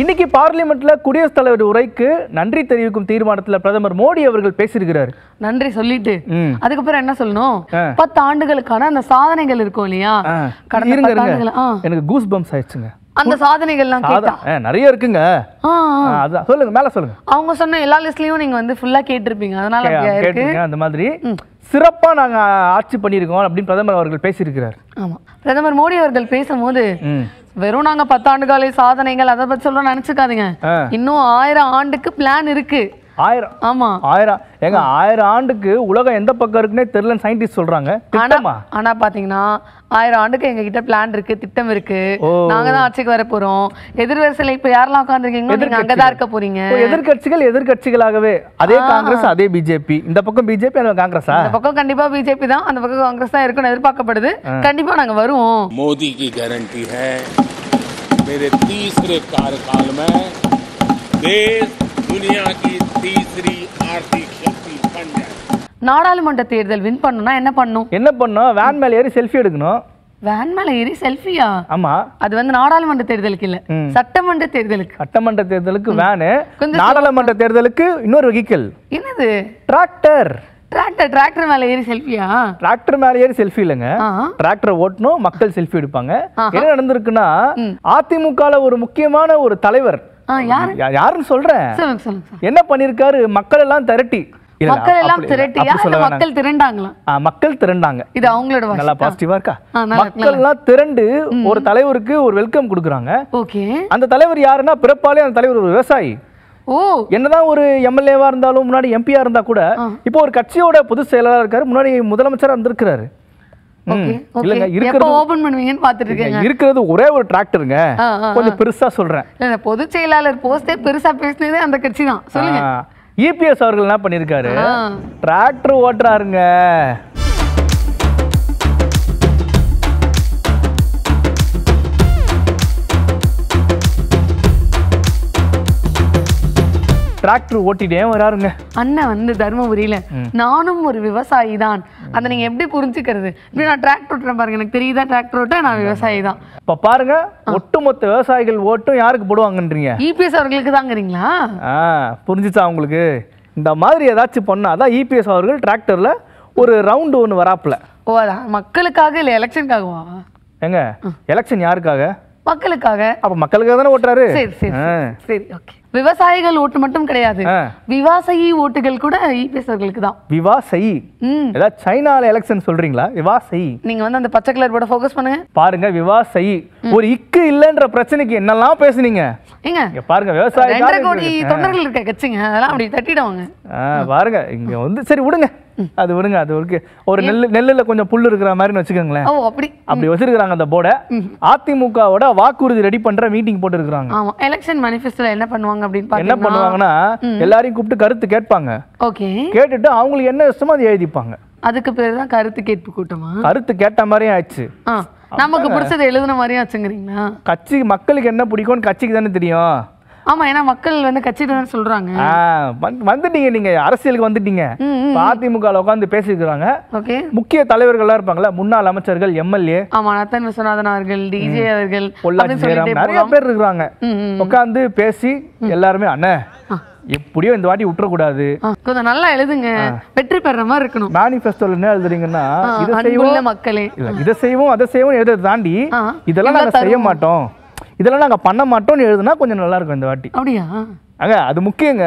இன்னைக்கு பார்லிமெண்ட்ல குடியரசுத் தலைவர் உரைக்கு நன்றி தெரிவிக்கும் தீர்மானத்துல பிரதமர் மோடி அவர்கள் பேசியிருக்கிறார் நன்றி சொல்லிட்டு அதுக்கப்புறம் என்ன சொல்லணும் பத்து ஆண்டுகளுக்கான அந்த சாதனைகள் இருக்கும் இல்லையா கடந்த எனக்கு கூஸ் பம்ஸ் ஆயிடுச்சுங்க அந்த சாதனைகள்லாம் கேட்டா நிறைய இருக்குங்க அதான் சொல்லுங்க மேல சொல்லுங்க அவங்க சொன்ன எல்லா லிஸ்ட்லயும் நீங்க வந்து ஃபுல்லா கேட்டிருப்பீங்க அதனால கேட்டிருக்கீங்க அந்த மாதிரி சிறப்பாக நாங்கள் ஆட்சி பண்ணியிருக்கோம் அப்படின்னு பிரதமர் அவர்கள் பேசியிருக்கிறார் ஆமாம் பிரதமர் மோடி அவர்கள் பேசும்போது வெறும் நாங்க பத்தாண்டு கால சாதனைகள் அதை பத்தி சொல்ல நினச்சிக்காதீங்க இன்னும் ஆயிரம் ஆண்டுக்கு பிளான் இருக்கு ஆயிரம் ஆமா ஆயிரம் ஏங்க ஆயிரம் ஆண்டுக்கு உலகம் எந்த பக்கம் இருக்குன்னே தெரியல சயின்டிஸ்ட் சொல்றாங்க ஆனா ஆனா பாத்தீங்கன்னா ஆயிரம் ஆண்டுக்கு எங்க கிட்ட பிளான் இருக்கு திட்டம் இருக்கு நாங்க தான் ஆட்சிக்கு வர போறோம் எதிர்வரிசையில இப்ப யாரெல்லாம் உட்காந்துருக்கீங்க நீங்க அங்கதான் இருக்க போறீங்க எதிர்கட்சிகள் எதிர்கட்சிகளாகவே அதே காங்கிரஸ் அதே பிஜேபி இந்த பக்கம் பிஜேபி அல்லது காங்கிரஸா இந்த பக்கம் கண்டிப்பா பிஜேபி தான் அந்த பக்கம் காங்கிரஸ் தான் இருக்கும்னு எதிர்பார்க்கப்படுது கண்டிப்பா நாங்க வருவோம் மோடி கி கேரண்டி ஹை मेरे तीसरे कार्यकाल देश दुनिया की तीसरी आर्थिक शक्ति बन जाए நாடாளுமன்ற தேர்தல் வின் பண்ணணும்னா என்ன பண்ணும் என்ன பண்ணும் வேன் மேல ஏறி செல்ஃபி எடுக்கணும் வேன் மேல ஏறி செல்ஃபியா ஆமா அது வந்து நாடாளுமன்ற தேர்தலுக்கு இல்ல சட்டமன்ற தேர்தலுக்கு சட்டமன்ற தேர்தலுக்கு வேனு நாடாளுமன்ற தேர்தலுக்கு இன்னொரு வெஹிக்கிள் என்னது டிராக்டர் டிராக்டர் டிராக்டர் மேல ஏறி செல்ஃபியா டிராக்டர் மேல ஏறி செல்ஃபி இல்லைங்க டிராக்டர் ஓட்டணும் மக்கள் செல்ஃபி எடுப்பாங்க என்ன நடந்திருக்குன்னா அதிமுகல ஒரு முக்கியமான ஒரு தலைவர் யாருன்னு சொல்றேன் என்ன பண்ணிருக்காரு மக்கள் எல்லாம் திரட்டி எல்லாம் மக்கள் மக்கள் திரண்டாங்க இது இருக்கா மக்கள் எல்லாம் திரண்டு ஒரு தலைவருக்கு ஒரு வெல்கம் கொடுக்குறாங்க அந்த தலைவர் யாருன்னா பிறப்பாலே அந்த தலைவர் ஒரு விவசாயி என்னதான் ஒரு எம்எல்ஏவா இருந்தாலும் முன்னாடி எம்பியா இருந்தா கூட இப்போ ஒரு கட்சியோட பொதுச் செயலாளர் இருக்காரு முன்னாடி முதலமைச்சரா இருந்திருக்கிறாரு இருக்கிறது ஒரே ஒரு டிராக்டருங்க கொஞ்சம் பெருசா சொல்றேன் பொதுச் செயலாளர் போஸ்டே பெருசா பேசினதே அந்த கட்சி தான் சொல்லுங்க இபிஎஸ் e அவர்கள் என்ன பண்ணிருக்காரு டிராக்டர் ஓட்டுறாருங்க டிராக்டர் ஓட்டிட்டே வராருங்க அண்ணன் வந்து தருமபுரியில நானும் ஒரு விவசாயி தான் அதை நீங்க எப்படி புரிஞ்சுக்கிறது இப்படி நான் டிராக்டர் ஓட்டுறேன் பாருங்க எனக்கு தெரியுதா டிராக்டர் ஓட்ட நான் விவசாயி தான் இப்ப பாருங்க ஒட்டுமொத்த விவசாயிகள் ஓட்டும் யாருக்கு போடுவாங்கன்றீங்க இபிஎஸ் அவர்களுக்கு தாங்கிறீங்களா புரிஞ்சுச்சா உங்களுக்கு இந்த மாதிரி ஏதாச்சும் பண்ணா அதான் இபிஎஸ் அவர்கள் டிராக்டர்ல ஒரு ரவுண்டு ஒன்று வராப்புல ஓ மக்களுக்காக இல்லை எலெக்ஷனுக்காகவா எங்க எலெக்ஷன் யாருக்காக மக்களுக்காக அப்ப மக்களுக்காக தானே ஓட்டுறாரு சரி சரி சரி ஓகே விவசாயிகள் ஓட்டு மட்டும் கிடையாது விவாசகி ஓட்டுகள் கூட ஈபிஎஸ்ஆர்களுக்கு தான் விவாசகி ஏதாவது சைனால எலெக்ஷன் சொல்றீங்களா விவாசகி நீங்க வந்து அந்த பச்சை கலர் போட போகஸ் பண்ணுங்க பாருங்க விவாசகி ஒரு இக்கு இல்லைன்ற பிரச்சனைக்கு என்னெல்லாம் பேசுனீங்க ஏங்க பாருங்க விவசாயி கோடி தொண்டர்கள் இருக்க கட்சிங்க அதெல்லாம் அப்படி தட்டிடுவாங்க பாருங்க இங்க வந்து சரி விடுங்க அது விடுங்க அது ஒரு ஒரு நெல் நெல்லில் கொஞ்சம் புல் இருக்கிற மாதிரி வச்சுக்கோங்களேன் அப்படி அப்படி வச்சிருக்கிறாங்க அந்த போர்டை அதிமுகவோட வாக்குறுதி ரெடி பண்ற மீட்டிங் போட்டு இருக்காங்க ஆமா எலெக்ஷன் மேனிஃபெஸ்டோல என்ன பண்ணுவாங்க அப்படின்னு என்ன பண்ணுவாங்கன்னா எல்லாரையும் கூப்பிட்டு கருத்து கேட்பாங்க ஓகே கேட்டுட்டு அவங்களுக்கு என்ன இஷ்டமோ அதை எழுதிப்பாங்க அதுக்கு பேர் தான் கருத்து கேட்பு கூட்டமா கருத்து கேட்ட மாதிரியும் ஆயிடுச்சு நமக்கு பிடிச்சது எழுதுன மாதிரியும் ஆச்சுங்கிறீங்களா கட்சி மக்களுக்கு என்ன பிடிக்கும்னு கட்சிக்கு தானே தெரியும் ஆமா ஏன்னா மக்கள் வந்து கட்சிதான் சொல்றாங்க வந்துட்டீங்க நீங்க அரசியலுக்கு வந்துட்டீங்க அதிமுக உட்காந்து பேசிருக்கிறாங்க முக்கிய தலைவர்கள் எல்லாம் இருப்பாங்கல்ல முன்னாள் அமைச்சர்கள் எம்எல்ஏ ஆமா நத்தன் விஸ்வநாதன் அவர்கள் டிஜே அவர்கள் நிறைய பேர் இருக்கிறாங்க உட்காந்து பேசி எல்லாருமே அண்ணன் எப்படியோ இந்த வாட்டி விட்டுறக்கூடாது கொஞ்சம் நல்லா எழுதுங்க வெற்றி பெற மாதிரி இருக்கணும் மேனிஃபெஸ்டோல என்ன எழுதுறீங்கன்னா இதை செய்வோம் மக்களே இதை செய்வோம் அதை செய்வோம் எழுதுறது தாண்டி இதெல்லாம் நாங்க செய்ய மாட்டோம் இதெல்லாம் நாங்கள் பண்ண மாட்டோம்னு எழுதுனா கொஞ்சம் நல்லா இருக்கும் இந்த வாட்டி அப்படியா அங்க அது முக்கியங்க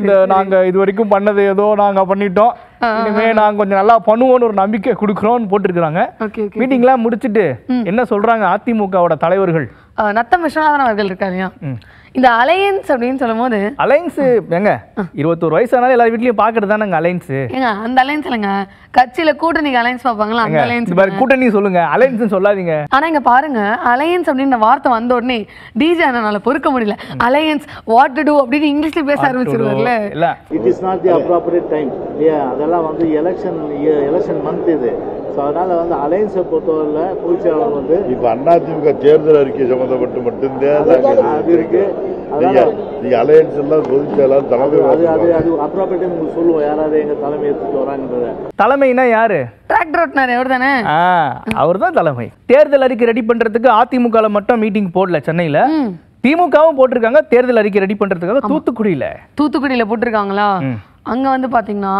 இந்த நாங்க இது வரைக்கும் பண்ணது ஏதோ நாங்க பண்ணிட்டோம் இனிமே நாங்க கொஞ்சம் நல்லா பண்ணுவோம்னு ஒரு நம்பிக்கை கொடுக்குறோம்னு மீட்டிங் எல்லாம் முடிச்சுட்டு என்ன சொல்றாங்க அதிமுகவோட தலைவர்கள் நத்தம் விஸ்வநாதன் அவர்கள் இருக்காங்க இந்த அலையன்ஸ் அப்படின்னு சொல்லும்போது அலையன்ஸ் எங்க இருபத்தோரு வயசு ஆனாலும் எல்லா வீட்லயும் பாக்குறது தானே அலையன்ஸ் ஏங்க அந்த அலையன்ஸ் இல்லைங்க கட்சியில கூட்டணிக்கு அலையன்ஸ் பார்ப்பாங்களா அந்த அலையன்ஸ் பாரு கூட்டணி சொல்லுங்க அலையன்ஸ் சொல்லாதீங்க ஆனா இங்க பாருங்க அலையன்ஸ் அப்படின்ற வார்த்தை வந்த உடனே டிஜே அண்ணனால பொறுக்க முடியல அலையன்ஸ் வாட் டு டூ அப்படின்னு இங்கிலீஷ்ல பேச ஆரம்பிச்சிருவாருல இல்ல it is not the appropriate time அதெல்லாம் வந்து எலெக்ஷன் எலெக்ஷன் மந்த் இது ஸோ வந்து வந்து இப்போ தேர்தல் அறிக்கை இருக்கு உங்களுக்கு சொல்லுவோம் யாராவது எங்க தலைமை எடுத்துட்டு யாரு தலைமை தேர்தல் அறிக்கை ரெடி பண்றதுக்கு அதிமுக மட்டும் மீட்டிங் போடல சென்னையில திமுகவும் போட்டிருக்காங்க தேர்தல் அறிக்கை ரெடி பண்றதுக்காக தூத்துக்குடியில தூத்துக்குடியில போட்டிருக்காங்களா அங்க வந்து பாத்தீங்கன்னா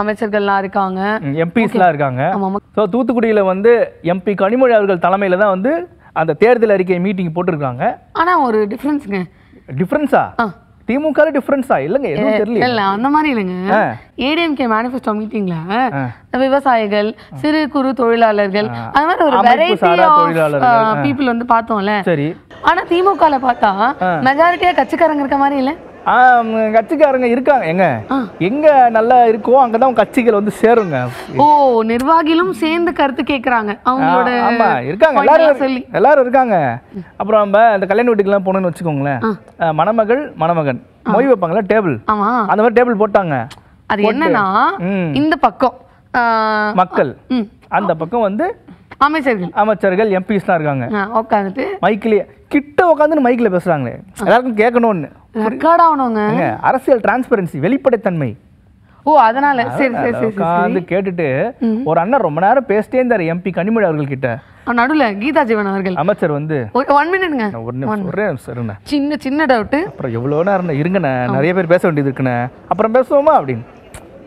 அமைச்சர்கள்லாம் இருக்காங்க எம்பிஸ்லாம் இருக்காங்க ஸோ தூத்துக்குடியில வந்து எம்பி கனிமொழி அவர்கள் தலைமையில தான் வந்து அந்த தேர்தல் அறிக்கை மீட்டிங் போட்டிருக்காங்க ஆனா ஒரு டிஃபரன்ஸுங்க டிஃபரன்ஸா திமுக டிஃபரன்ஸா இல்லங்க எதுவும் தெரியல இல்ல அந்த மாதிரி இல்லைங்க ஏடிஎம்கே மேனிஃபெஸ்டோ மீட்டிங்ல விவசாயிகள் சிறு குறு தொழிலாளர்கள் அந்த மாதிரி ஒரு வெரைட்டி ஆஃப் பீப்புள் வந்து பார்த்தோம்ல சரி ஆனா திமுகல பார்த்தா மெஜாரிட்டியா கட்சிக்காரங்க இருக்க மாதிரி இல்லை கட்சிக்காரங்க இருக்காங்க எங்க எங்க நல்லா இருக்கோ அங்கதான் கட்சிகள் வந்து சேருங்க ஓ நிர்வாகிகளும் சேர்ந்து கருத்து கேட்கறாங்க ஆமா இருக்காங்க எல்லாரும் சொல்லி எல்லாரும் இருக்காங்க அப்புறம் நம்ம இந்த கல்யாண எல்லாம் போனோம்னு வச்சுக்கோங்களேன் மணமகள் மணமகன் மொய் வைப்பாங்களா டேபிள் அந்த மாதிரி டேபிள் போட்டாங்க அது என்னன்னா இந்த பக்கம் மக்கள் அந்த பக்கம் வந்து அமைச்சர்கள் அமைச்சர்கள் எம்பிஸ்லாம் இருக்காங்க உட்காந்துட்டு மைக்லயே கிட்ட உட்காந்து மைக்ல பேசுகிறாங்களே எல்லாருக்கும் கேட்கணும்னு ரெக்கார்ட் ஆகணுங்க அரசியல் டிரான்ஸ்பரன்சி வெளிப்படைத்தன்மை ஓ அதனால சரி சரி சரி உட்காந்து கேட்டுட்டு ஒரு அண்ணன் ரொம்ப நேரம் பேசிட்டே இருந்தார் எம்பி கனிமொழி அவர்கள் கிட்ட நடுவில் கீதா ஜீவன் அவர்கள் அமைச்சர் வந்து ஒன் மினிட்ங்க ஒரே நிமிஷம் சின்ன சின்ன டவுட்டு அப்புறம் எவ்வளோ நேரம் இருங்கண்ணே நிறைய பேர் பேச வேண்டியது இருக்குண்ணே அப்புறம் பேசுவோமா அப்படின்னு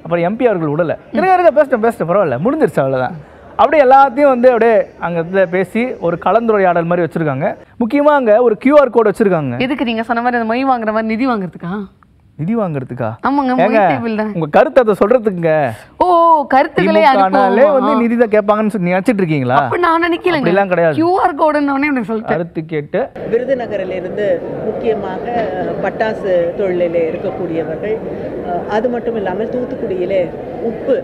அப்புறம் எம்பி அவர்கள் உடலை இருங்க இருங்க பேசிட்டேன் பேசிட்டேன் பரவாயில்ல முடிஞ்சிருச்சு அவ்வளோதான் அப்படியே எல்லாத்தையும் வந்து அப்படியே அங்கே இதில் பேசி ஒரு கலந்துரையாடல் மாதிரி வச்சுருக்காங்க முக்கியமாக அங்கே ஒரு கியூஆர் கோட் வச்சுருக்காங்க எதுக்கு நீங்கள் சொன்ன மாதிரி அந்த மொய் வாங்குற மாதிரி நிதி வாங்குறதுக்கா நிதி வாங்குறதுக்கா ஆமாங்க உங்க கருத்து அதை சொல்றதுக்குங்க ஓ கருத்துக்களே அனுப்பினாலே வந்து நிதி தான் கேட்பாங்கன்னு நினைச்சிட்டு இருக்கீங்களா அப்ப நான் நினைக்கல அப்படிலாம் கிடையாது கியூஆர் கோடுன்னு எனக்கு சொல்லிட்டு கருத்து கேட்டு விருதுநகரில் இருந்து முக்கியமாக பட்டாசு தொழிலில் இருக்கக்கூடியவர்கள் அது மட்டும் இல்லாமல் தூத்துக்குடியிலே உப்பு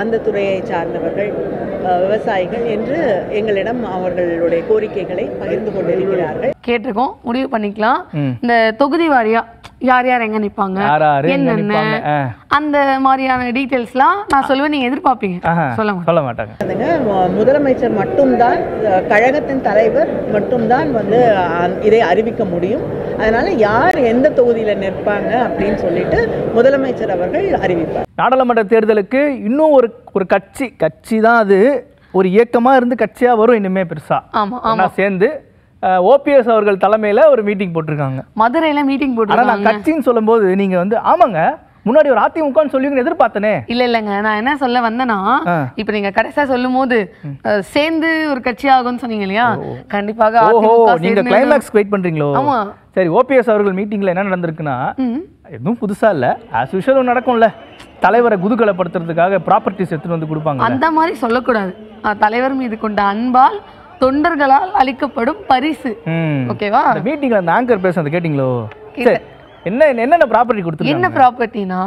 அந்த துறையை சார்ந்தவர்கள் விவசாயிகள் என்று எங்களிடம் அவர்களுடைய கோரிக்கைகளை பகிர்ந்து கொண்டிருக்கிறார்கள் கேட்டிருக்கோம் முடிவு பண்ணிக்கலாம் இந்த தொகுதி வாரியா யார் யார் எங்க நிப்பாங்க அந்த மாதிரியான எல்லாம் நான் சொல்லுவேன் நீங்க எதிர்பார்ப்பீங்க சொல்ல சொல்ல மாட்டாங்க முதலமைச்சர் மட்டும்தான் கழகத்தின் தலைவர் மட்டும்தான் வந்து இதை அறிவிக்க முடியும் அதனால யார் எந்த தொகுதியில நிற்பாங்க அப்படின்னு சொல்லிட்டு முதலமைச்சர் அவர்கள் அறிவிப்பார் நாடாளுமன்ற தேர்தலுக்கு இன்னும் ஒரு ஒரு கட்சி கட்சி தான் அது ஒரு இயக்கமா இருந்து கட்சியா வரும் இனிமே பெருசா சேர்ந்து ஓபிஎஸ் அவர்கள் தலைமையில் ஒரு மீட்டிங் போட்டிருக்காங்க மதுரையில் மீட்டிங் போட்டு ஆனால் நான் கட்சின்னு சொல்லும்போது நீங்கள் வந்து ஆமாங்க முன்னாடி ஒரு அதிமுகன்னு சொல்லி எதிர்பார்த்தனே இல்ல இல்லங்க நான் என்ன சொல்ல வந்தேன்னா இப்ப நீங்க கடைசியா சொல்லும் போது சேர்ந்து ஒரு கட்சி ஆகும்னு சொன்னீங்க இல்லையா கண்டிப்பாக வெயிட் பண்றீங்களோ ஆமா சரி ஓபிஎஸ் அவர்கள் மீட்டிங்ல என்ன நடந்திருக்குன்னா எதுவும் புதுசா இல்ல ஆஸ் நடக்கும்ல தலைவரை குதுகலப்படுத்துறதுக்காக ப்ராப்பர்ட்டிஸ் எடுத்துட்டு வந்து கொடுப்பாங்க அந்த மாதிரி சொல்லக்கூடாது தலைவர் மீது கொண்ட அன்பால் தொண்டர்களால் அளிக்கப்படும் பரிசு ஓகேவா மீட்டிங்ல அந்த ஆங்கர் பேசுறது கேட்டிங்களோ என்ன என்னென்ன ப்ராப்பர்ட்டி கொடுத்து என்ன ப்ராப்பர்ட்டினா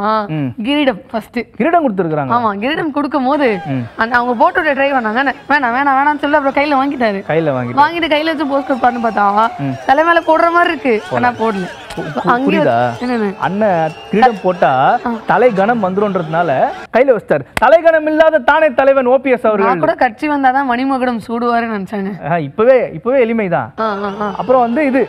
கிரீடம் ஃபர்ஸ்ட் கிரீடம் கொடுத்துருக்காங்க ஆமா கிரீடம் கொடுக்கும் அந்த அவங்க போட்டோட ட்ரை நான் வேணாம் வேணாம் வேணாம்னு சொல்லி அப்புறம் கையில வாங்கிட்டாரு கையில வாங்கி வாங்கிட்டு கையில வச்சு போஸ்ட் கொடுப்பாருன்னு பார்த்தா தலை மேல போடுற மாதிரி இருக்கு ஆனா போடல அண்ணன் கிரீடம் போட்டா தலை கணம் கையில வச்சிட்டாரு இல்லாத தானே தலைவன் ஓபிஎஸ் கூட கட்சி வந்தாதான் மணிமகுடம் சூடுவாருன்னு நினைச்சாங்க இப்பவே இப்பவே எளிமைதான் அப்புறம் வந்து இது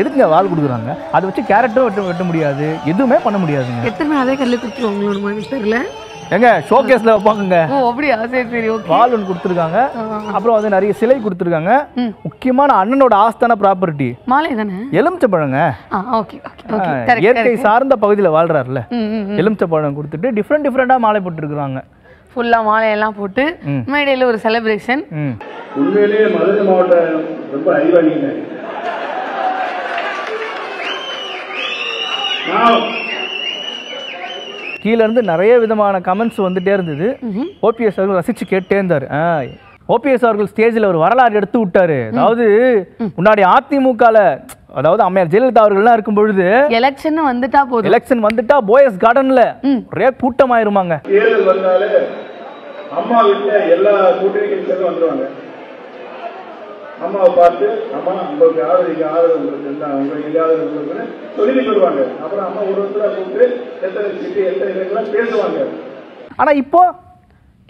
எதுக்குங்க வால் கொடுக்குறாங்க அதை வச்சு கேரக்டரும் வெட்ட வெட்ட முடியாது எதுவுமே பண்ண முடியாதுங்க எத்தனை அதே கல்லு கொடுத்துருவோம் மாதிரி தெரியல எங்க ஷோகேஸ்ல வைப்பாங்க வால் ஒன்று கொடுத்துருக்காங்க அப்புறம் வந்து நிறைய சிலை கொடுத்துருக்காங்க முக்கியமான அண்ணனோட ஆஸ்தான ப்ராப்பர்ட்டி மாலை தானே எலுமிச்சை பழங்க இயற்கை சார்ந்த பகுதியில் வாழ்றாருல எலுமிச்சை பழம் கொடுத்துட்டு டிஃப்ரெண்ட் டிஃப்ரெண்டாக மாலை போட்டுருக்குறாங்க ஃபுல்லாக மாலையெல்லாம் போட்டு மேடையில் ஒரு செலிப்ரேஷன் உண்மையிலேயே மதுரை மாவட்டம் ரொம்ப அறிவாளிங்க கீழேருந்து நிறைய விதமான கமெண்ட்ஸ் வந்துட்டே இருந்தது ஓபிஎஸ் அவர்கள் ரசித்து கேட்டே இருந்தார் ஓபிஎஸ் அவர்கள் ஸ்டேஜில் ஒரு வரலாறு எடுத்து விட்டாரு அதாவது முன்னாடி அதிமுகவில் அதாவது அம்மையார் ஜெயலலிதா அவர்கள்லாம் இருக்கும் பொழுது எலெக்ஷன் வந்துட்டா போதும் எலெக்ஷன் வந்துட்டா போயஸ் கார்டன்ல ஒரே கூட்டம் ஆயிருமாங்க தேர்தல் வந்தாலே அம்மா வீட்டில் எல்லா கூட்டணி வந்துருவாங்க அம்மாவை பார்த்து அம்மா உங்களுக்கு ஆதரவு ஆதரவு உங்களுக்கு எந்த உங்களுக்கு எங்க உங்களுக்கு சொல்லி சொல்லுவாங்க அப்புறம் அம்மா ஒரு ஒருத்தரா கூப்பிட்டு எத்தனை சீட்டு எத்தனை இதெல்லாம் பேசுவாங்க ஆனா இப்போ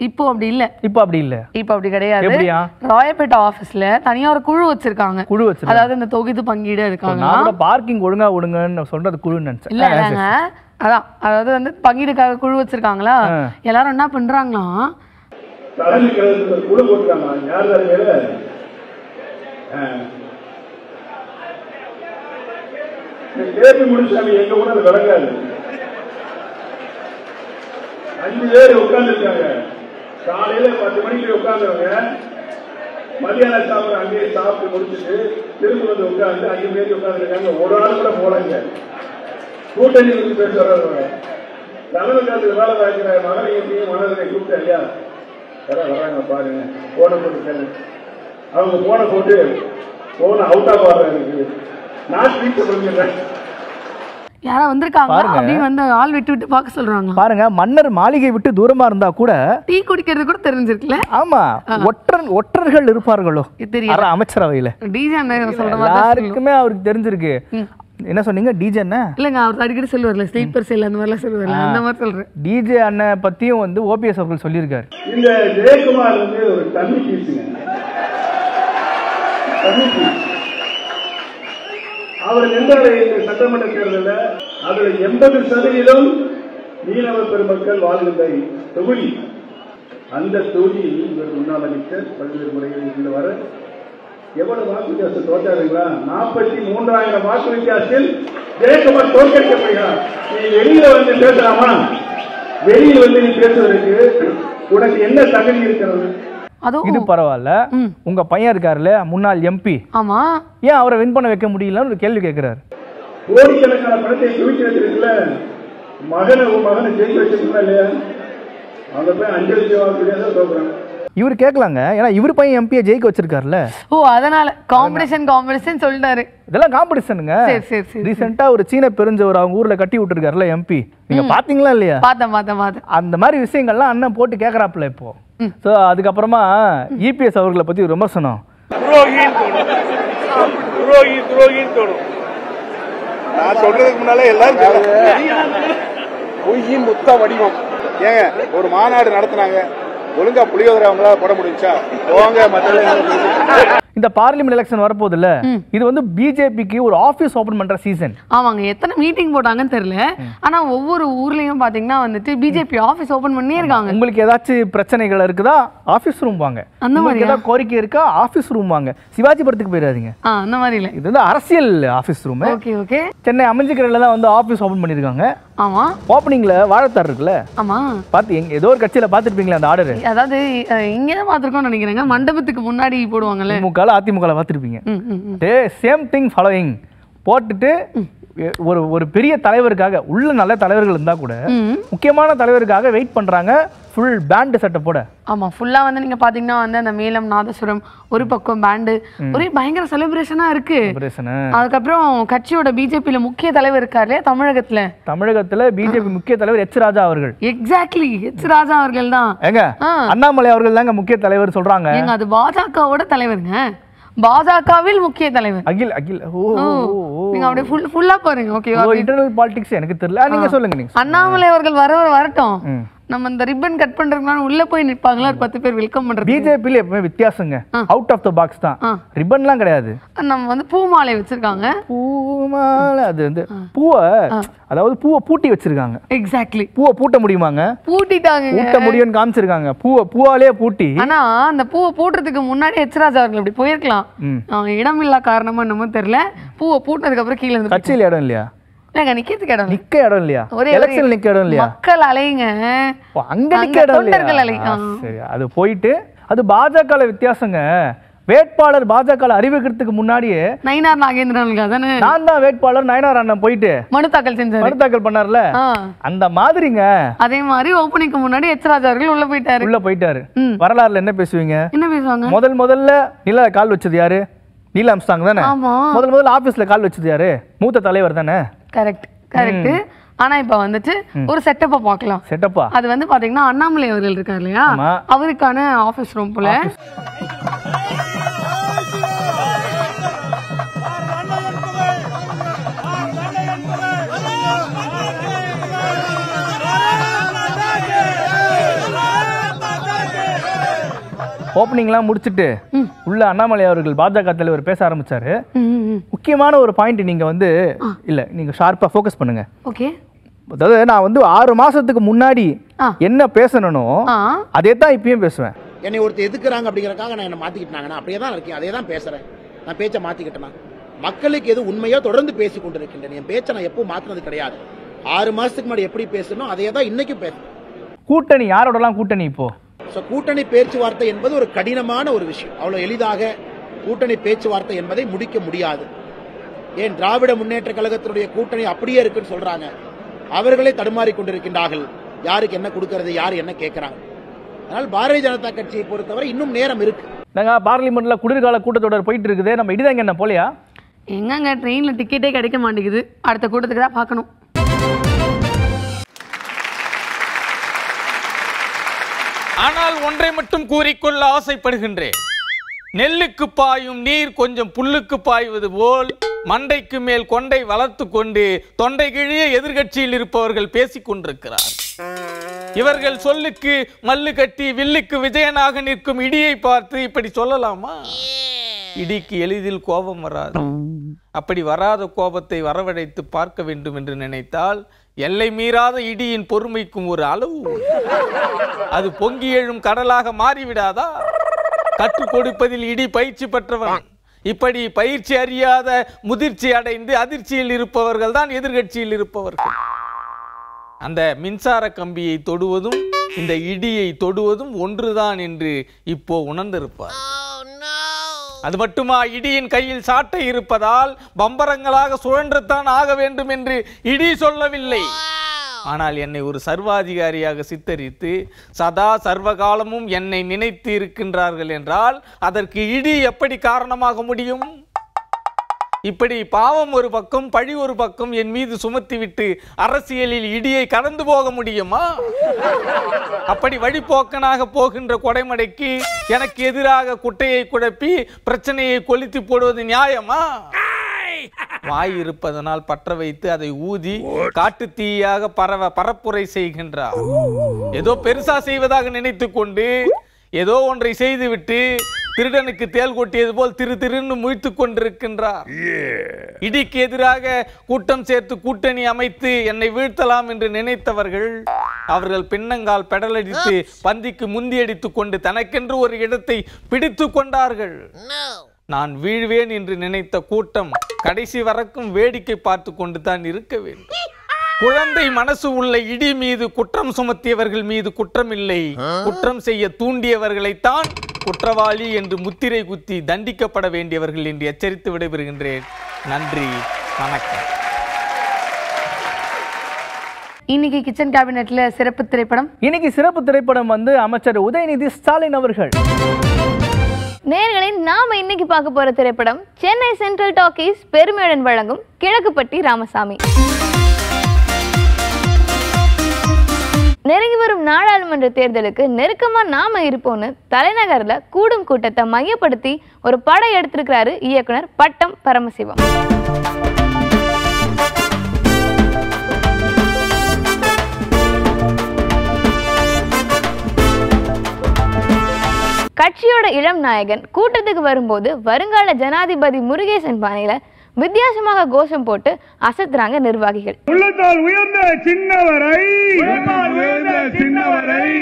இப்போ அப்படி இல்ல இப்போ அப்படி இல்ல இப்போ அப்படி கிடையாது ராயப்பேட்டை ஆபீஸ்ல தனியா ஒரு குழு வச்சிருக்காங்க குழு வச்சு அதாவது இந்த தொகுதி பங்கீடு இருக்காங்க பார்க்கிங் ஒழுங்கா விடுங்கன்னு சொல்றது குழு நினைச்சேன் இல்ல அதான் அதாவது வந்து பங்கீடுக்காக குழு வச்சிருக்காங்களா எல்லாரும் என்ன பண்றாங்களா கேபி முனிசாமி எங்க கூட அது விளங்காது அஞ்சு பேர் உட்கார்ந்துருக்காங்க காலையில பத்து மணிக்கு உட்கார்ந்தவங்க மதியான சாப்பிட அங்கேயே சாப்பிட்டு முடிச்சுட்டு திரும்ப வந்து உட்கார்ந்து அஞ்சு பேர் உட்கார்ந்துருக்காங்க ஒரு ஆள் கூட போலாங்க கூட்டணி வந்து பேர் சொல்றாங்க தமிழ் காலத்துக்கு வேலை பார்க்கிற மகன் எப்படியும் மனதை கூப்பிட்டு ஐயா வராங்க பாருங்க போன போட்டு அவங்க போன போட்டு போன அவுட் ஆஃப் ஆடுறேன் எனக்கு நான் ஸ்வீட் சொல்லிடுறேன் யாரா வந்திருக்காங்க அப்படின்னு வந்து ஆள் விட்டு விட்டு பார்க்க சொல்றாங்க பாருங்க மன்னர் மாளிகை விட்டு தூரமா இருந்தா கூட டீ குடிக்கிறது கூட தெரிஞ்சிருக்குல ஆமா ஒற்றன் ஒற்றர்கள் இருப்பார்களோ தெரியல அமைச்சரவையில டிஜன் யாருக்குமே அவருக்கு தெரிஞ்சிருக்கு என்ன சொன்னீங்க டிஜே அண்ணா இல்லைங்க அவர் அடிக்கடி சொல்லுவார்ல ஸ்லீப்பர் செல் அந்த மாதிரி சொல்லுவார்ல அந்த மாதிரி சொல்றேன் டிஜே அண்ணன் பத்தியும் வந்து ஓபிஎஸ் அவர்கள் சொல்லியிருக்காரு இந்த ஜெயக்குமார் வந்து ஒரு தண்ணி பீஸுங்க சதீஷ் அவர் நின்றார் இந்த சட்டமன்ற தேர்தலில் அதில் எண்பது சதவீதம் மீனவ பெருமக்கள் வாழ்கின்ற தொகுதி அந்த தொகுதியில் இவர் முன்னாள் அமைச்சர் பல்வேறு முறைகளில் வர எவ்வளவு வாக்கு வித்தியாசம் தோற்றாருங்களா நாற்பத்தி மூன்றாயிரம் வாக்கு வித்தியாசத்தில் ஜெயக்குமார் தோற்கடிக்கப்படுகிறார் நீ வெளியில வந்து பேசலாமா வெளியில் வந்து நீ பேசுவதற்கு உனக்கு என்ன தகுதி இருக்கிறது அதுவும் இது பரவாயில்ல உங்க பையன் இருக்காருல்ல முன்னாள் எம்பி ஆமா ஏன் அவரை வின் பண்ண வைக்க முடியலன்னு கேள்வி கேட்கிறாரு கோடிக்கணக்கான பணத்தை குவிக்கிறது இருக்குல்ல மகனை மகனை ஜெயிக்க வச்சிருக்கா இல்லையா அங்க போய் அஞ்சலி ஜீவாக்குடியாக இவர் கேட்கலாங்க ஏன்னா இவர் பையன் எம்பியை ஜெயிக்க வச்சிருக்காருல்ல ஓ அதனால காம்படிஷன் காம்படிஷன் சொல்லிட்டாரு இதெல்லாம் காம்படிஷனுங்க சரி ரீசெண்டா ஒரு சீன பெருஞ்சவர் அவங்க ஊர்ல கட்டி விட்டுருக்காருல்ல எம்பி நீங்க பாத்தீங்களா இல்லையா பார்த்தேன் பார்த்தேன் பார்த்தேன் அந்த மாதிரி விஷயங்கள்லாம் அண்ணன் போட்டு கேட்கறாப்புல இப்போ ஸோ அதுக்கப்புறமா இபிஎஸ் e அவர்களை பற்றி விமர்சனம் நான் சொல்றதுக்கு முன்னாலே எல்லாரும் வடிவம் ஏங்க ஒரு மாநாடு நடத்தினாங்க ஒழுங்கா புளியோதரை அவங்களால போட முடிஞ்சா போங்க மத்திய இந்த பார்லிமெண்ட் எலெக்ஷன் வரப்போது இல்ல இது வந்து பிஜேபிக்கு ஒரு ஆபீஸ் ஓபன் பண்ற சீசன் ஆமாங்க எத்தனை மீட்டிங் போட்டாங்கன்னு தெரியல ஆனா ஒவ்வொரு ஊர்லயும் பாத்தீங்கன்னா வந்துட்டு பிஜேபி ஆபீஸ் ஓபன் பண்ணியே இருக்காங்க உங்களுக்கு ஏதாச்சும் பிரச்சனைகள் இருக்குதா ஆபீஸ் ரூம் வாங்க அந்த மாதிரி ஏதாவது கோரிக்கை இருக்கா ஆபீஸ் ரூம் வாங்க சிவாஜி படத்துக்கு போயிடாதீங்க அந்த மாதிரி இல்ல இது வந்து அரசியல் office room okay okay Chennai அமைஞ்சிக்கிறதுல தான் வந்து ஆபீஸ் ஓபன் பண்ணியிருக்காங்க ஆமா ஓப்பனிங்ல வாழைத்தார் இருக்குல்ல ஆமா பாத்து ஏதோ ஒரு கட்சியில பாத்துருப்பீங்களா அந்த ஆர்டர் அதாவது இங்க தான் பாத்துருக்கோம்னு நினைக்கிறேங்க மண்டபத்துக்கு முன்னாடி போடுவாங்கல்ல அதிமுக பார்த்துருப்பீங்க டே சேம் ஃபாலோயிங் போட்டுட்டு ஒரு ஒரு பெரிய தலைவருக்காக உள்ள நல்ல தலைவர்கள் இருந்தா கூட முக்கியமான தலைவருக்காக வெயிட் பண்றாங்க ஃபுல் பேண்டு போட ஆமா ஃபுல்லா வந்து நீங்க பாத்தீங்கன்னா வந்து அந்த மேலம் நாதசுரம் ஒரு பக்கம் பேண்டு ஒரே பயங்கர செலிப்ரேஷனா இருக்கு அதுக்கப்புறம் கட்சியோட பிஜேபி முக்கிய தலைவர் இருக்காரு தமிழகத்துல தமிழகத்துல பிஜேபி முக்கிய தலைவர் எச் ராஜா அவர்கள் எக்ஸாக்ட்லி எச் ராஜா அவர்கள் தான் அண்ணாமலை அவர்கள் தாங்க முக்கிய தலைவர் சொல்றாங்க அது பாஜகவோட தலைவருங்க பாஜகவில் முக்கிய தலைவர் அகில் அகில் ஓ நீங்க அப்படியே ஃபுல் ஃபுல்லா பாருங்க ஓகேவா இன்டர்னல் பாலிடிக்ஸ் எனக்கு தெரியல நீங்க சொல்லுங்க நீங்க அண்ணாமலை அவர்கள் வரவர் வரட்டும் நம்ம இந்த ரிப்பன் கட் பண்றதுனால உள்ள போய் நிப்பாங்களா ஒரு பத்து பேர் வெல்கம் பண்றது பிஜேபியில எப்பவுமே வித்தியாசங்க அவுட் ஆஃப் த பாக்ஸ் தான் ரிப்பன்லாம் கிடையாது நம்ம வந்து பூ மாலை வச்சிருக்காங்க பூமாலை அது வந்து பூவை அதாவது பூவை பூட்டி வச்சிருக்காங்க எக்ஸாக்ட்லி பூவை பூட்ட முடியுமாங்க பூட்டிட்டாங்க பூட்ட முடியும்னு காமிச்சிருக்காங்க பூவை பூவாலே பூட்டி ஆனா அந்த பூவை பூட்டுறதுக்கு முன்னாடி எச்ராஜ் அவர்கள் இப்படி போயிருக்கலாம் இடம் இல்ல காரணமா என்னமோ தெரியல பூவை பூட்டினதுக்கு அப்புறம் கீழே கட்சியில் இடம் இல்லையா நிக்கிறதுக்கு இடம் இடம் இல்லையா நிக்க இடம் இல்லையா அங்க நிக்க இடம் அது போயிட்டு அது பாஜக வித்தியாசங்க வேட்பாளர் பாஜக அறிவிக்கிறதுக்கு முன்னாடியே நயினார் நாகேந்திரன் தானே நான் தான் வேட்பாளர் அண்ணன் போயிட்டு மனு தாக்கல் மனு தாக்கல் அந்த மாதிரிங்க அதே மாதிரி முன்னாடி உள்ள போயிட்டாரு உள்ள போயிட்டாரு வரலாறுல என்ன பேசுவீங்க என்ன பேசுவாங்க முதல் முதல்ல நில கால் வச்சது யாரு நீலாம் தானே முதல் முதல்ல ஆபீஸ்ல கால் வச்சது யாரு மூத்த தலைவர் தானே கரெக்ட் கரெக்ட் ஆனா இப்ப வந்துட்டு ஒரு செட்டப்ப பாக்கலாம் செட்டப்பா அது வந்து பாத்தீங்கன்னா அண்ணாமலை அவர்கள் இருக்கார் இல்லையா அவருக்கான ஆபீஸ் ரூம் போல ஓப்பனிங்லாம் முடிச்சுட்டு உள்ள அண்ணாமலை அவர்கள் பாஜக தலைவர் பேச ஆரம்பிச்சாரு முக்கியமான ஒரு பாயிண்ட் நீங்க வந்து இல்ல நீங்க ஷார்ப்பா ஃபோக்கஸ் பண்ணுங்க ஓகே அதாவது நான் வந்து ஆறு மாசத்துக்கு முன்னாடி என்ன பேசணும் அதே தான் இப்பயும் பேசுவேன் என்னை ஒருத்தர் எதுக்குறாங்க அப்படிங்கறக்காக நான் என்ன மாத்திக்கிட்டாங்கன்னா அப்படியே தான் இருக்கேன் அதே தான் பேசுறேன் நான் பேச்சை மாத்திக்கிட்டேனா மக்களுக்கு எது உண்மையோ தொடர்ந்து பேசி கொண்டிருக்கின்றேன் என் பேச்சை நான் எப்போ மாத்தினது கிடையாது ஆறு மாசத்துக்கு முன்னாடி எப்படி பேசணும் அதே தான் இன்னைக்கும் பேச கூட்டணி யாரோடலாம் கூட்டணி இப்போ ஸோ கூட்டணி பேச்சுவார்த்தை என்பது ஒரு கடினமான ஒரு விஷயம் அவ்வளோ எளிதாக கூட்டணி பேச்சுவார்த்தை என்பதை முடிக்க முடியாது ஏன் திராவிட முன்னேற்ற கழகத்தினுடைய கூட்டணி அப்படியே இருக்குன்னு சொல்றாங்க அவர்களே தடுமாறி கொண்டிருக்கின்றார்கள் யாருக்கு என்ன கொடுக்கறது யார் என்ன கேட்கிறாங்க அதனால் பாரதிய ஜனதா கட்சியை பொறுத்தவரை இன்னும் நேரம் இருக்கு நாங்க பார்லிமெண்ட்ல குளிர்கால கூட்டத்தொடர் போயிட்டு இருக்குது நம்ம இடிதாங்க என்ன போலையா எங்கங்க ட்ரெயினில் டிக்கெட்டே கிடைக்க மாட்டேங்குது அடுத்த கூட்டத்துக்கு தான் பார்க்கணும் ஆனால் ஒன்றை மட்டும் கூறிக்கொள்ள ஆசைப்படுகின்றேன் நெல்லுக்கு பாயும் நீர் கொஞ்சம் புல்லுக்கு பாய்வது போல் மண்டைக்கு மேல் கொண்டை வளர்த்து கொண்டு தொண்டை கிழிய எதிர்கட்சியில் இருப்பவர்கள் பேசிக் கொண்டிருக்கிறார் இவர்கள் சொல்லுக்கு மல்லு கட்டி வில்லுக்கு விஜயனாக நிற்கும் இடியை பார்த்து இப்படி சொல்லலாமா இடிக்கு எளிதில் கோபம் வராது அப்படி வராத கோபத்தை வரவழைத்து பார்க்க வேண்டும் என்று நினைத்தால் எல்லை மீறாத இடியின் பொறுமைக்கும் ஒரு அளவு அது பொங்கி எழும் கடலாக மாறிவிடாதா கற்றுக் கொடுப்பதில் இடி பயிற்சி பெற்றவன் இப்படி பயிற்சி அறியாத முதிர்ச்சி அடைந்து அதிர்ச்சியில் இருப்பவர்கள் தான் எதிர்கட்சியில் இருப்பவர்கள் அந்த மின்சார கம்பியை தொடுவதும் இந்த இடியை தொடுவதும் ஒன்றுதான் என்று இப்போ உணர்ந்திருப்பார் அது மட்டுமா இடியின் கையில் சாட்டை இருப்பதால் பம்பரங்களாக சுழன்றுத்தான் ஆக வேண்டும் என்று இடி சொல்லவில்லை ஆனால் என்னை ஒரு சர்வாதிகாரியாக சித்தரித்து சதா சர்வகாலமும் என்னை நினைத்து இருக்கின்றார்கள் என்றால் அதற்கு இடி எப்படி காரணமாக முடியும் இப்படி பாவம் ஒரு பக்கம் பழி ஒரு பக்கம் என் மீது சுமத்திவிட்டு அரசியலில் இடியை கடந்து போக முடியுமா அப்படி வழிபோக்கனாக போகின்ற கொடைமடைக்கு எனக்கு எதிராக குட்டையை குழப்பி பிரச்சனையை கொளுத்தி போடுவது நியாயமா வாய் இருப்பதனால் பற்ற வைத்து அதை ஊதி காட்டு தீயாக பரவ பரப்புரை செய்கின்றார் ஏதோ பெருசா செய்வதாக நினைத்து கொண்டு ஏதோ ஒன்றை செய்துவிட்டு திருடனுக்கு தேல் கொட்டியது போல் திரு திருன்னு முயத்து கொண்டிருக்கின்றார் இடிக்கு எதிராக கூட்டம் சேர்த்து கூட்டணி அமைத்து என்னை வீழ்த்தலாம் என்று நினைத்தவர்கள் அவர்கள் பின்னங்கால் பெடலடித்து பந்திக்கு அடித்துக் கொண்டு தனக்கென்று ஒரு இடத்தை பிடித்து கொண்டார்கள் நான் வீழ்வேன் என்று நினைத்த கூட்டம் கடைசி வரைக்கும் வேடிக்கை பார்த்து கொண்டு தான் இருக்க வேண்டும் குழந்தை மனசு உள்ள இடி மீது குற்றம் சுமத்தியவர்கள் மீது குற்றம் இல்லை குற்றம் செய்ய தூண்டியவர்களைத்தான் குற்றவாளி என்று முத்திரை குத்தி தண்டிக்கப்பட வேண்டியவர்கள் என்று எச்சரித்து விடைபெறுகின்றேன் நன்றி வணக்கம் இன்னைக்கு கிச்சன் கேபினெட்ல சிறப்பு திரைப்படம் இன்னைக்கு சிறப்பு திரைப்படம் வந்து அமைச்சர் உதயநிதி ஸ்டாலின் அவர்கள் நேர்களை நாம இன்னைக்கு பார்க்க போற திரைப்படம் சென்னை சென்ட்ரல் டாக்கீஸ் பெருமையுடன் வழங்கும் கிழக்குப்பட்டி ராமசாமி நெருங்கி வரும் நாடாளுமன்ற தேர்தலுக்கு நெருக்கமாக நாம இருப்போம்னு தலைநகரில் கூடும் கூட்டத்தை மையப்படுத்தி ஒரு படம் எடுத்திருக்கிறாரு இயக்குனர் பட்டம் பரமசிவம் கட்சியோட இளம் நாயகன் கூட்டத்துக்கு வரும்போது வருங்கால ஜனாதிபதி முருகேசன் பாணியில வித்தியாசமாக கோஷம் போட்டு அசத்துறாங்க நிர்வாகிகள் உள்ளத்தால் உயர்ந்த சின்னவரை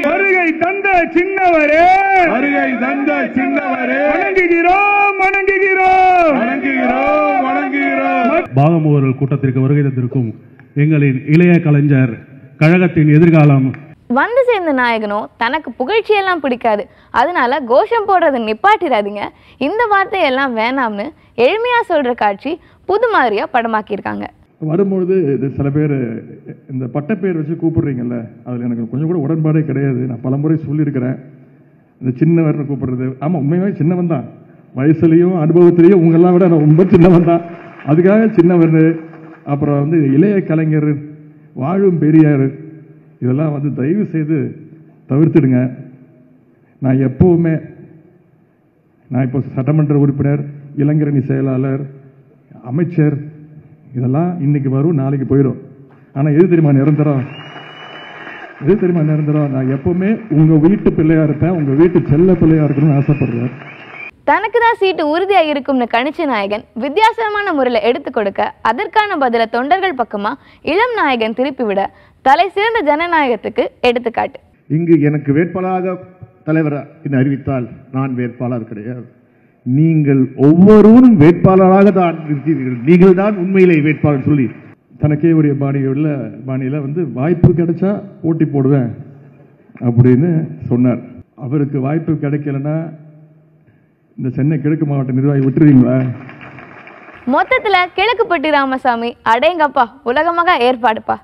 வருகை தந்த சின்னவரே வருகை தந்த சின்னவரே வணங்குகிறோம் வணங்குகிறோம் வணங்குகிறோம் வணங்குகிறோம் பாகமோகர்கள் கூட்டத்திற்கு வருகை தந்திருக்கும் எங்களின் இளைய கலைஞர் கழகத்தின் எதிர்காலம் வந்து சேர்ந்த நாயகனும் தனக்கு புகழ்ச்சியெல்லாம் பிடிக்காது அதனால கோஷம் போடுறதை நிப்பாட்டிடாதீங்க இந்த வார்த்தையெல்லாம் வேணாம்னு எளிமையாக சொல்கிற காட்சி புது மாதிரியாக படமாக்கியிருக்காங்க வரும்பொழுது இது சில பேர் இந்த பட்டப்பேர் வச்சு கூப்பிடுறீங்கல்ல அதில் எனக்கு கொஞ்சம் கூட உடன்பாடே கிடையாது நான் பலமுறை சொல்லியிருக்கிறேன் இந்த சின்னவர்னு கூப்பிடுறது ஆமாம் உண்மையுமே சின்னவன் தான் வயசுலேயும் அனுபவத்திலையும் உங்களெல்லாம் விட நான் ரொம்ப சின்னவன் தான் அதுக்காக சின்னவர் அப்புறம் வந்து இளைய கலைஞர் வாழும் பெரியார் இதெல்லாம் வந்து தயவு செய்து தவிர்த்துடுங்க நான் எப்போவுமே நான் இப்போ சட்டமன்ற உறுப்பினர் இளைஞரணி செயலாளர் அமைச்சர் இதெல்லாம் இன்னைக்கு வரும் நாளைக்கு போயிடும் ஆனால் எது தெரியுமா நிரந்தரம் எது தெரியுமா நிரந்தரம் நான் எப்பவுமே உங்கள் வீட்டு பிள்ளையா இருப்பேன் உங்கள் வீட்டு செல்ல பிள்ளையா இருக்கணும்னு ஆசைப்படுறேன் தனக்கு தான் சீட்டு உறுதியாக இருக்கும்னு கணிச்ச நாயகன் வித்தியாசமான முறையில் எடுத்து கொடுக்க அதற்கான பதிலை தொண்டர்கள் பக்கமாக இளம் நாயகன் திருப்பிவிட தலை சிறந்த ஜனநாயகத்துக்கு எடுத்துக்காட்டு இங்கு எனக்கு வேட்பாளராக தலைவர் அறிவித்தால் நான் வேட்பாளர் கிடையாது நீங்கள் ஒவ்வொருவரும் வேட்பாளராக தான் இருக்கிறீர்கள் நீங்கள் தான் உண்மையிலே வேட்பாளர் சொல்லி தனக்கே உடைய பாணியில் பாணியில் வந்து வாய்ப்பு கிடைச்சா போட்டி போடுவேன் அப்படின்னு சொன்னார் அவருக்கு வாய்ப்பு கிடைக்கலன்னா இந்த சென்னை கிழக்கு மாவட்ட நிர்வாகி விட்டுறீங்களா மொத்தத்தில் கிழக்குப்பட்டி ராமசாமி அடேங்கப்பா உலகமாக ஏற்பாடுப்பா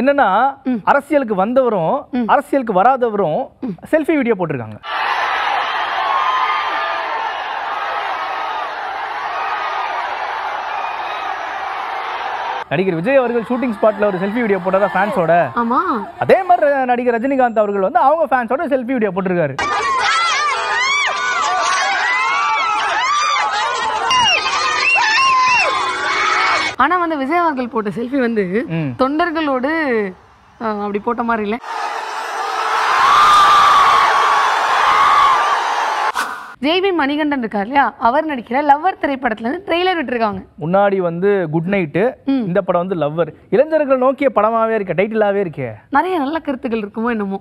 என்னன்னா அரசியலுக்கு வந்தவரும் அரசியலுக்கு வராதவரும் செல்ஃபி வீடியோ போட்டிருக்காங்க நடிகர் விஜய் அவர்கள் ஷூட்டிங் ஸ்பாட்ல ஒரு செல்ஃபி வீடியோ போட்டதா ஃபேன்ஸோட ஆமா அதே மாதிரி நடிகர் ரஜினிகாந்த் அவர்கள் வந்து அவங்க ஃபேன்ஸோட செல்ஃபி வீடியோ போட்டிருக்காரு ஆனா வந்து விஜய் அவர்கள் போட்ட செல்ஃபி வந்து தொண்டர்களோடு அப்படி போட்ட மாதிரி இல்லை ஜேவி மணிகண்டன் இருக்கார் இல்லையா அவர் நடிக்கிற லவ்வர் திரைப்படத்துல இருந்து ட்ரெய்லர் விட்டுருக்காங்க முன்னாடி வந்து குட் நைட்டு இந்த படம் வந்து லவ்வர் இளைஞர்கள் நோக்கிய படமாவே இருக்க டைட்டிலாவே இருக்கே நிறைய நல்ல கருத்துக்கள் இருக்குமோ என்னமோ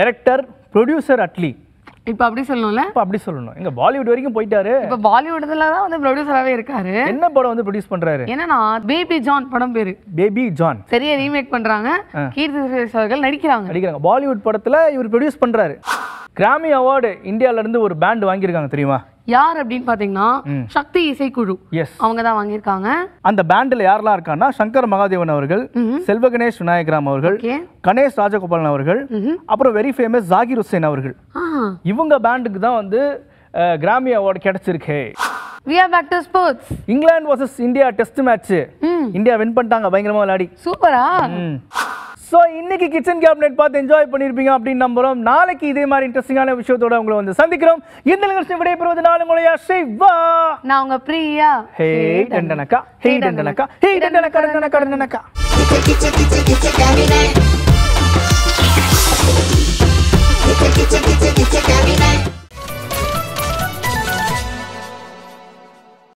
டைரக்டர் ப்ரொடியூசர் அட்லி இப்போ அப்படி சொல்லணும்ல இப்போ அப்படி சொல்லணும் எங்க பாலிவுட் வரைக்கும் போயிட்டாரு இப்போ பாலிவுட்ல தான் வந்து ப்ரொடியூசராகவே இருக்காரு என்ன படம் வந்து ப்ரொடியூஸ் பண்றாரு என்னன்னா பேபி ஜான் படம் பேரு பேபி ஜான் சரியா ரீமேக் பண்றாங்க கீர்த்தி சுரேஷ் அவர்கள் நடிக்கிறாங்க நடிக்கிறாங்க பாலிவுட் படத்துல இவர் ப்ரொடியூஸ் பண்றாரு கிராமி அவார்டு இந்தியாவிலேருந்து ஒரு பேண்ட் வாங்கியிருக்காங்க தெரியுமா யார் அப்படின்னு பாத்தீங்கன்னா சக்தி இசைக்குழு அவங்க தான் வாங்கியிருக்காங்க அந்த பேண்ட்ல யாரெல்லாம் இருக்காங்கன்னா சங்கர் மகாதேவன் அவர்கள் செல்வ கணேஷ் விநாயகராம் அவர்கள் கணேஷ் ராஜகோபாலன் அவர்கள் அப்புறம் வெரி ஃபேமஸ் ஜாகிர் ஹுசேன் அவர்கள் இவங்க பேண்டுக்கு தான் வந்து கிராமி அவார்டு கிடைச்சிருக்கு We are back to sports. England versus India test match India win பண்ணிட்டாங்க பயங்கரமா விளையாடி சூப்பரா ஸோ இன்னைக்கு கிச்சன் கேபினெட் பார்த்து என்ஜாய் பண்ணியிருப்பீங்க அப்படின்னு நம்புறோம் நாளைக்கு இதே மாதிரி இன்ட்ரெஸ்டிங்கான விஷயத்தோட உங்களை வந்து சந்திக்கிறோம் இந்த நிகழ்ச்சி விடைபெறுவது நாள் உங்களுடைய சிவா நான் உங்க பிரியா ஹே டண்டனக்கா ஹே டண்டனக்கா ஹே டண்டனக்கா டண்டனக்கா டண்டனக்கா kitchen kitchen kitchen cabinet kitchen kitchen kitchen kitchen cabinet